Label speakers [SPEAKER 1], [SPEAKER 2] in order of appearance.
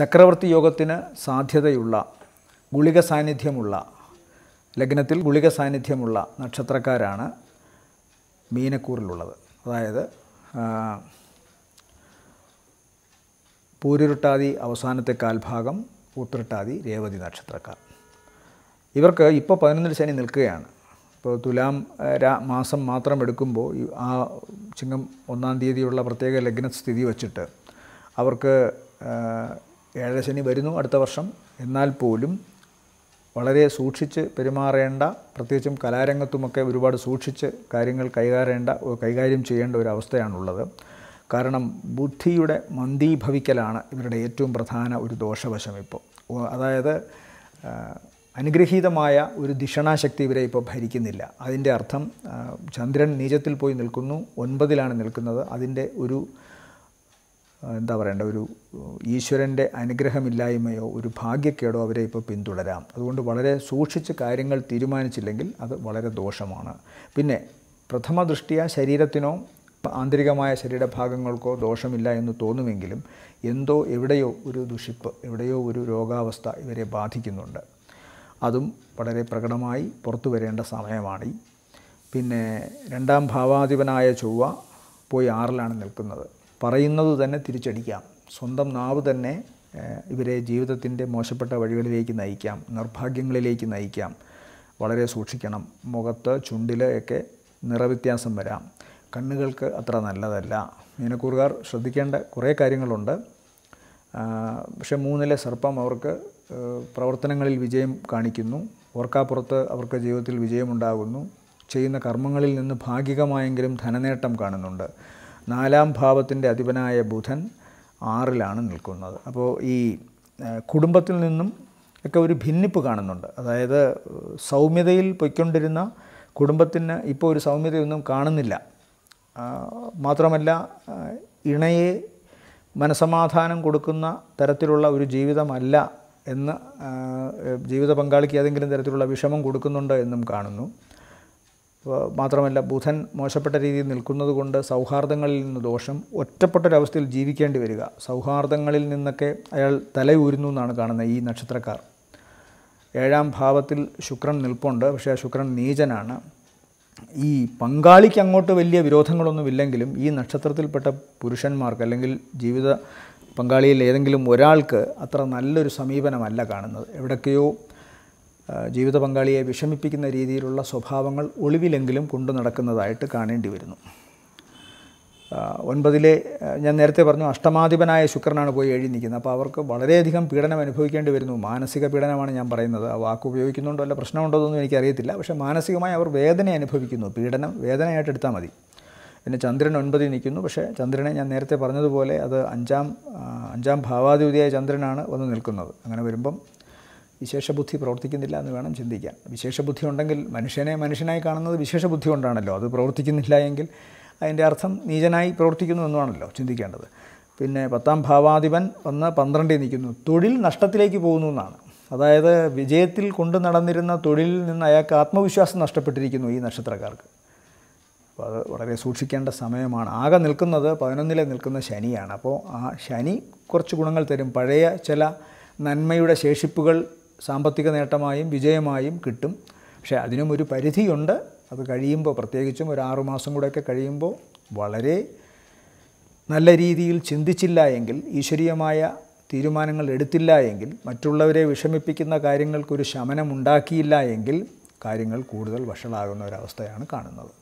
[SPEAKER 1] ചക്രവർത്തി യോഗത്തിന് സാധ്യതയുള്ള ഗുളിക സാന്നിധ്യമുള്ള ലഗ്നത്തിൽ ഗുളിക സാന്നിധ്യമുള്ള നക്ഷത്രക്കാരാണ് മീനക്കൂറിലുള്ളത് അതായത് പൂരിരുട്ടാതി അവസാനത്തെ കാൽഭാഗം ഉത്രട്ടാതി രേവതി നക്ഷത്രക്കാർ ഇവർക്ക് ഇപ്പോൾ പതിനൊന്നിൽ ശനി നിൽക്കുകയാണ് ഇപ്പോൾ തുലാം മാസം മാത്രം എടുക്കുമ്പോൾ ആ ചിങ്ങം ഒന്നാം തീയതിയുള്ള പ്രത്യേക ലഗ്ന സ്ഥിതി വച്ചിട്ട് അവർക്ക് ഏഴശനി വരുന്നു അടുത്ത വർഷം എന്നാൽ പോലും വളരെ സൂക്ഷിച്ച് പെരുമാറേണ്ട പ്രത്യേകിച്ചും കലാരംഗത്തുമൊക്കെ ഒരുപാട് സൂക്ഷിച്ച് കാര്യങ്ങൾ കൈകാരേണ്ട കൈകാര്യം ചെയ്യേണ്ട ഒരു അവസ്ഥയാണുള്ളത് കാരണം ബുദ്ധിയുടെ മന്ദീഭവിക്കലാണ് ഇവരുടെ ഏറ്റവും പ്രധാന ഒരു ദോഷവശം ഇപ്പോൾ അതായത് അനുഗ്രഹീതമായ ഒരു ദിഷണാശക്തി ഇവരെ ഇപ്പോൾ ഭരിക്കുന്നില്ല അതിൻ്റെ അർത്ഥം ചന്ദ്രൻ നീചത്തിൽ പോയി നിൽക്കുന്നു ഒൻപതിലാണ് നിൽക്കുന്നത് അതിൻ്റെ ഒരു എന്താ പറയേണ്ട ഒരു ഈശ്വരൻ്റെ അനുഗ്രഹമില്ലായ്മയോ ഒരു ഭാഗ്യക്കേടോ അവരെ ഇപ്പോൾ പിന്തുടരാം അതുകൊണ്ട് വളരെ സൂക്ഷിച്ച് കാര്യങ്ങൾ തീരുമാനിച്ചില്ലെങ്കിൽ അത് വളരെ ദോഷമാണ് പിന്നെ പ്രഥമ ദൃഷ്ടിയ ശരീരത്തിനോ ആന്തരികമായ ശരീരഭാഗങ്ങൾക്കോ ദോഷമില്ല എന്ന് തോന്നുമെങ്കിലും എന്തോ എവിടെയോ ഒരു ദുഷിപ്പ് എവിടെയോ ഒരു രോഗാവസ്ഥ ഇവരെ ബാധിക്കുന്നുണ്ട് അതും വളരെ പ്രകടമായി പുറത്തു വരേണ്ട സമയമാണ് പിന്നെ രണ്ടാം ഭാവാധിപനായ ചൊവ്വ പോയി ആറിലാണ് നിൽക്കുന്നത് പറയുന്നത് തന്നെ തിരിച്ചടിക്കാം സ്വന്തം നാവ് തന്നെ ഇവരെ ജീവിതത്തിൻ്റെ മോശപ്പെട്ട വഴികളിലേക്ക് നയിക്കാം നിർഭാഗ്യങ്ങളിലേക്ക് നയിക്കാം വളരെ സൂക്ഷിക്കണം മുഖത്ത് ചുണ്ടിൽ ഒക്കെ നിറവ്യത്യാസം വരാം കണ്ണുകൾക്ക് അത്ര നല്ലതല്ല മീനക്കൂറുകാർ ശ്രദ്ധിക്കേണ്ട കുറേ കാര്യങ്ങളുണ്ട് പക്ഷെ മൂന്നിലെ സർപ്പം അവർക്ക് പ്രവർത്തനങ്ങളിൽ വിജയം കാണിക്കുന്നു ഓർക്കാപ്പുറത്ത് അവർക്ക് ജീവിതത്തിൽ വിജയമുണ്ടാകുന്നു ചെയ്യുന്ന കർമ്മങ്ങളിൽ നിന്ന് ഭാഗികമായെങ്കിലും ധനനേട്ടം കാണുന്നുണ്ട് നാലാം ഭാവത്തിൻ്റെ അധിപനായ ബുധൻ ആറിലാണ് നിൽക്കുന്നത് അപ്പോൾ ഈ കുടുംബത്തിൽ നിന്നും ഒക്കെ ഒരു ഭിന്നിപ്പ് കാണുന്നുണ്ട് അതായത് സൗമ്യതയിൽ പൊയ്ക്കൊണ്ടിരുന്ന കുടുംബത്തിന് ഇപ്പോൾ ഒരു സൗമ്യതയൊന്നും കാണുന്നില്ല മാത്രമല്ല ഇണയെ മനസമാധാനം കൊടുക്കുന്ന തരത്തിലുള്ള ഒരു ജീവിതമല്ല എന്ന് ജീവിത പങ്കാളിക്ക് ഏതെങ്കിലും തരത്തിലുള്ള വിഷമം കൊടുക്കുന്നുണ്ട് എന്നും കാണുന്നു മാത്രമല്ല ബുധൻ മോശപ്പെട്ട രീതിയിൽ നിൽക്കുന്നത് കൊണ്ട് സൗഹാർദ്ദങ്ങളിൽ നിന്ന് ദോഷം ഒറ്റപ്പെട്ടൊരവസ്ഥയിൽ ജീവിക്കേണ്ടി വരിക സൗഹാർദ്ദങ്ങളിൽ നിന്നൊക്കെ അയാൾ തലയൂരുന്നു എന്നാണ് കാണുന്നത് ഈ നക്ഷത്രക്കാർ ഏഴാം ഭാവത്തിൽ ശുക്രൻ നിൽപ്പുണ്ട് പക്ഷേ ആ ശുക്രൻ നീചനാണ് ഈ പങ്കാളിക്ക് അങ്ങോട്ട് വലിയ വിരോധങ്ങളൊന്നും ഇല്ലെങ്കിലും ഈ നക്ഷത്രത്തിൽപ്പെട്ട പുരുഷന്മാർക്ക് അല്ലെങ്കിൽ ജീവിത പങ്കാളിയിൽ ഏതെങ്കിലും ഒരാൾക്ക് അത്ര നല്ലൊരു സമീപനമല്ല കാണുന്നത് എവിടൊക്കെയോ ജീവിത പങ്കാളിയെ വിഷമിപ്പിക്കുന്ന രീതിയിലുള്ള സ്വഭാവങ്ങൾ ഒളിവിലെങ്കിലും കൊണ്ടു നടക്കുന്നതായിട്ട് കാണേണ്ടി വരുന്നു ഒൻപതിലെ ഞാൻ നേരത്തെ പറഞ്ഞു അഷ്ടമാധിപനായ ശുക്രനാണ് പോയി എഴുതി നിൽക്കുന്നത് അപ്പോൾ അവർക്ക് വളരെയധികം പീഡനം അനുഭവിക്കേണ്ടി വരുന്നു മാനസിക പീഡനമാണ് ഞാൻ പറയുന്നത് ആ വാക്ക് ഉപയോഗിക്കുന്നുണ്ടോ അല്ല പ്രശ്നമുണ്ടോ എന്നൊന്നും എനിക്കറിയത്തില്ല പക്ഷേ മാനസികമായി അവർ വേദന അനുഭവിക്കുന്നു പീഡനം വേദനയായിട്ട് എടുത്താൽ മതി പിന്നെ ചന്ദ്രൻ ഒൻപതിൽ നിൽക്കുന്നു പക്ഷേ ചന്ദ്രനെ ഞാൻ നേരത്തെ പറഞ്ഞതുപോലെ അത് അഞ്ചാം അഞ്ചാം ഭാവാധിപതിയായ ചന്ദ്രനാണ് വന്ന് നിൽക്കുന്നത് അങ്ങനെ വരുമ്പം വിശേഷബുദ്ധി പ്രവർത്തിക്കുന്നില്ല എന്ന് വേണം ചിന്തിക്കാൻ വിശേഷബുദ്ധി ഉണ്ടെങ്കിൽ മനുഷ്യനെ മനുഷ്യനായി കാണുന്നത് വിശേഷബുദ്ധി കൊണ്ടാണല്ലോ അത് പ്രവർത്തിക്കുന്നില്ല എങ്കിൽ അതിൻ്റെ അർത്ഥം നീചനായി പ്രവർത്തിക്കുന്നു എന്നാണല്ലോ ചിന്തിക്കേണ്ടത് പിന്നെ പത്താം ഭാവാധിപൻ വന്ന് പന്ത്രണ്ടിൽ നിൽക്കുന്നു തൊഴിൽ നഷ്ടത്തിലേക്ക് പോകുന്നു എന്നാണ് അതായത് വിജയത്തിൽ കൊണ്ട് നടന്നിരുന്ന തൊഴിലിൽ നിന്ന് അയാൾക്ക് ആത്മവിശ്വാസം നഷ്ടപ്പെട്ടിരിക്കുന്നു ഈ നക്ഷത്രക്കാർക്ക് അപ്പോൾ അത് വളരെ സൂക്ഷിക്കേണ്ട സമയമാണ് ആകെ നിൽക്കുന്നത് പതിനൊന്നിലെ നിൽക്കുന്ന ശനിയാണ് അപ്പോൾ ആ ശനി കുറച്ച് ഗുണങ്ങൾ തരും പഴയ ചില നന്മയുടെ ശേഷിപ്പുകൾ സാമ്പത്തിക നേട്ടമായും വിജയമായും കിട്ടും പക്ഷേ അതിനും ഒരു പരിധിയുണ്ട് അത് കഴിയുമ്പോൾ പ്രത്യേകിച്ചും ഒരു ആറുമാസം കൂടെയൊക്കെ കഴിയുമ്പോൾ വളരെ നല്ല രീതിയിൽ ചിന്തിച്ചില്ല എങ്കിൽ ഈശ്വരീയമായ തീരുമാനങ്ങൾ എടുത്തില്ല എങ്കിൽ മറ്റുള്ളവരെ വിഷമിപ്പിക്കുന്ന കാര്യങ്ങൾക്കൊരു ശമനമുണ്ടാക്കിയില്ല എങ്കിൽ കാര്യങ്ങൾ കൂടുതൽ വഷളാകുന്ന ഒരവസ്ഥയാണ് കാണുന്നത്